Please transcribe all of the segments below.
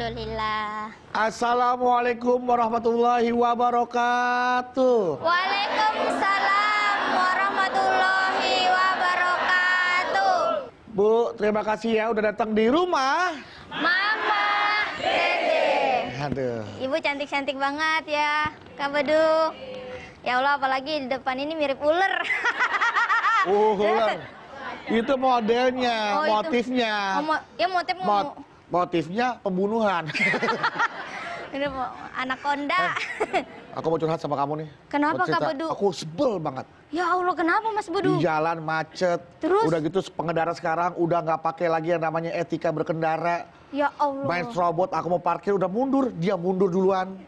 Alhamdulillah. Assalamualaikum warahmatullahi wabarakatuh. Waalaikumsalam warahmatullahi wabarakatuh. Bu, terima kasih ya udah datang di rumah. Mama Dede. Aduh. Ibu cantik-cantik banget ya, Kak Ya Allah, apalagi di depan ini mirip ular. Uh, ular. Itu modelnya, oh, motifnya. Itu. Oh, mo ya motif motifnya pembunuhan. Ini anak konda. Eh, aku mau curhat sama kamu nih. Kenapa Kak Bedu? Aku sebel banget. Ya Allah, kenapa Mas Bedu? Di jalan macet. Terus? Udah gitu pengendara sekarang udah nggak pakai lagi yang namanya etika berkendara. Ya Allah. Main robot, aku mau parkir udah mundur, dia mundur duluan.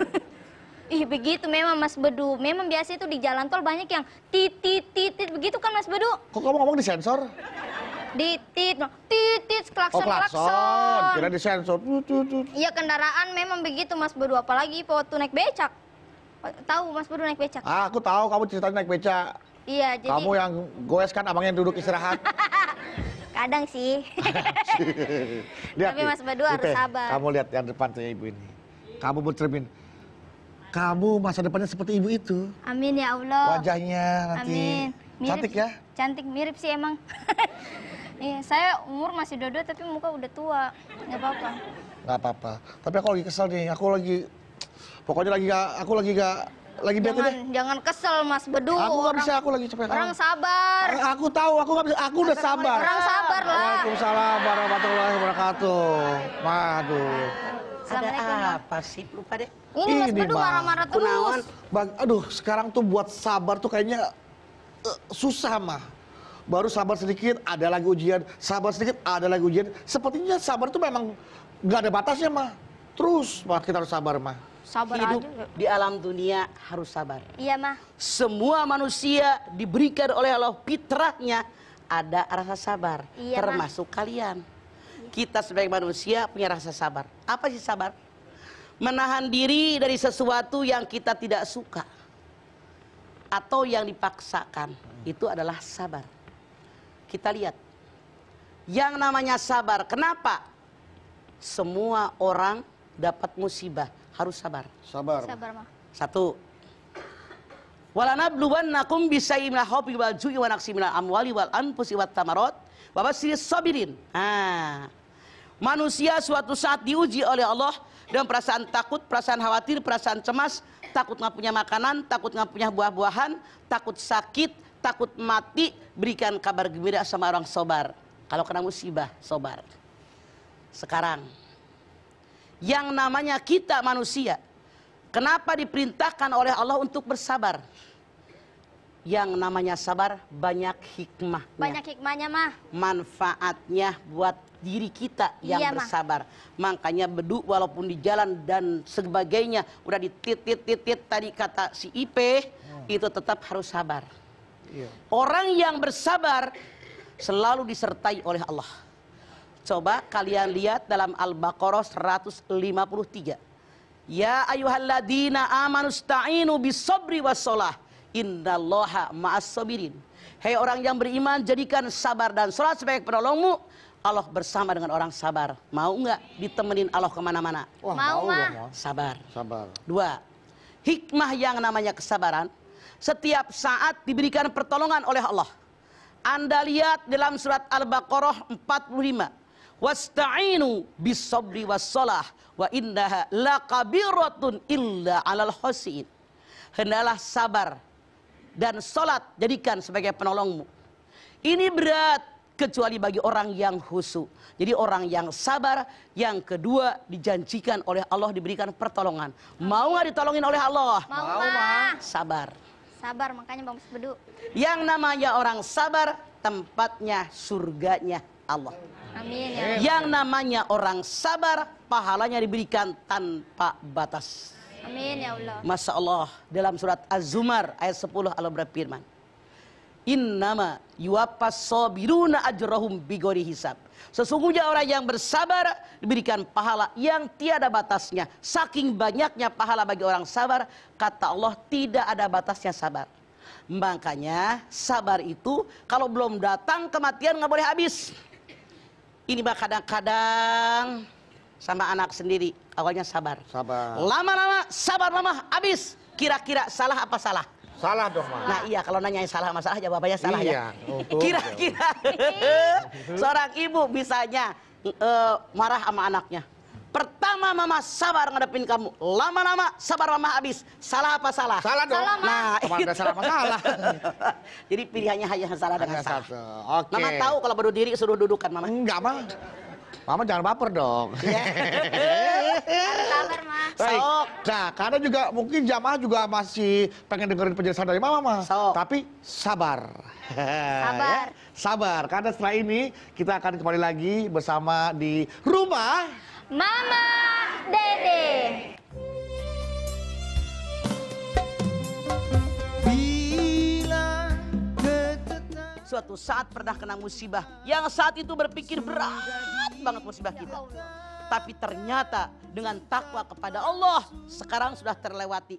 Ih begitu memang Mas Bedu. Memang biasa itu di jalan tol banyak yang titit titit begitu kan Mas Bedu? Kok kamu ngomong di sensor? di tit tit tit klakson oh, klakson, kira di iya kendaraan memang begitu mas Bodo, apalagi waktu naik becak tahu mas Bodo naik becak ah, aku tahu kamu cerita naik becak iya jadi kamu yang goes kan abang yang duduk istirahat kadang sih lihat, tapi mas Bodo harus sabar kamu lihat yang depan tuh ya ibu ini kamu bercermin kamu masa depannya seperti ibu itu amin ya Allah wajahnya nanti amin Mirip, cantik ya? Cantik, mirip sih emang. Iya, saya umur masih dodo tapi muka udah tua. nggak apa-apa. nggak apa-apa. Tapi aku lagi kesel nih. Aku lagi pokoknya lagi gak aku lagi gak lagi bete jangan, deh. Jangan kesel Mas Bedu. Aku nggak bisa, aku lagi capek. Orang sabar. Orang, aku tahu, aku nggak bisa. Aku udah sabar. Orang sabar lah. Waalaikumsalam warahmatullahi wabarakatuh. Waduh. Ada apa sih? Lupa deh. Ini Mas Bedu marah-marah terus. aduh, sekarang tuh buat sabar tuh kayaknya susah mah baru sabar sedikit ada lagi ujian sabar sedikit ada lagi ujian sepertinya sabar itu memang gak ada batasnya mah terus mah kita harus sabar mah sabar hidup aja. di alam dunia harus sabar iya mah semua manusia diberikan oleh Allah fitrahnya ada rasa sabar iya, termasuk ma. kalian kita sebagai manusia punya rasa sabar apa sih sabar menahan diri dari sesuatu yang kita tidak suka atau yang dipaksakan itu adalah sabar. Kita lihat yang namanya sabar. Kenapa? Semua orang dapat musibah harus sabar. Sabar. Sabar Satu. walanabluwan bisaimil khawfi wal ju'i wa naqsi amwali wal anfusi wat tamarat Ah. Manusia suatu saat diuji oleh Allah dan perasaan takut, perasaan khawatir, perasaan cemas, takut nggak punya makanan, takut nggak punya buah-buahan, takut sakit, takut mati, berikan kabar gembira sama orang sobar. Kalau kena musibah, sobar. Sekarang, yang namanya kita manusia, kenapa diperintahkan oleh Allah untuk bersabar? yang namanya sabar banyak hikmahnya. Banyak hikmahnya mah. Manfaatnya buat diri kita yang iya, bersabar. Ma. Makanya beduk walaupun di jalan dan sebagainya udah dititit-titit tadi kata si IP hmm. itu tetap harus sabar. Iya. Orang yang bersabar selalu disertai oleh Allah. Coba kalian lihat dalam Al-Baqarah 153. Ya ayuhalladina amanusta'inu bisabri wassalah. Innallaha ma'as sabirin. Hei orang yang beriman, jadikan sabar dan sholat sebagai penolongmu. Allah bersama dengan orang sabar. Mau nggak ditemenin Allah kemana-mana? mau, mau Sabar. Sabar. Dua, hikmah yang namanya kesabaran. Setiap saat diberikan pertolongan oleh Allah. Anda lihat dalam surat Al-Baqarah 45. Wasta'inu bisabri wassalah wa indaha laqabiratun illa alal husin. Hendalah sabar dan sholat jadikan sebagai penolongmu. Ini berat kecuali bagi orang yang husu. Jadi orang yang sabar, yang kedua dijanjikan oleh Allah diberikan pertolongan. Mau nggak ditolongin oleh Allah? Mau, Mau Sabar. Sabar, makanya Bang Bedu. Yang namanya orang sabar, tempatnya surganya Allah. Amin. Ya. Yang namanya orang sabar, pahalanya diberikan tanpa batas. Amin ya Allah. Masya Allah, dalam surat Az-Zumar ayat 10 Allah berfirman innama yuwaffas sabiruna ajrahum bigori hisab. Sesungguhnya orang yang bersabar diberikan pahala yang tiada batasnya. Saking banyaknya pahala bagi orang sabar, kata Allah tidak ada batasnya sabar. Makanya sabar itu kalau belum datang kematian nggak boleh habis. Ini mah kadang-kadang sama anak sendiri awalnya sabar. Sabar. Lama-lama sabar lama habis. Kira-kira salah apa salah? Salah dong, Mas. Nah, iya kalau nanya yang salah masalah jawabannya salah ya. iya, ya. Kira-kira seorang ibu bisanya uh, marah sama anaknya. Pertama mama sabar ngadepin kamu. Lama-lama sabar mama habis. Salah apa salah? Salah dong. Salah, nah, Cuma itu. salah salah. Jadi pilihannya hanya salah dengan salah. Oke. Okay. Mama tahu kalau diri suruh dudukan mama. Enggak, Mama. Mama jangan baper dong. Iya. Yeah. sabar, Mama. Baik. Sok. Nah, karena juga mungkin jamaah juga masih pengen dengerin penjelasan dari Mama, Mama. Sok. Tapi sabar. Sabar. ya? Sabar, karena setelah ini kita akan kembali lagi bersama di rumah Mama Dede. Suatu saat pernah kena musibah yang saat itu berpikir berat banget musibah kita. Tapi ternyata dengan takwa kepada Allah sekarang sudah terlewati.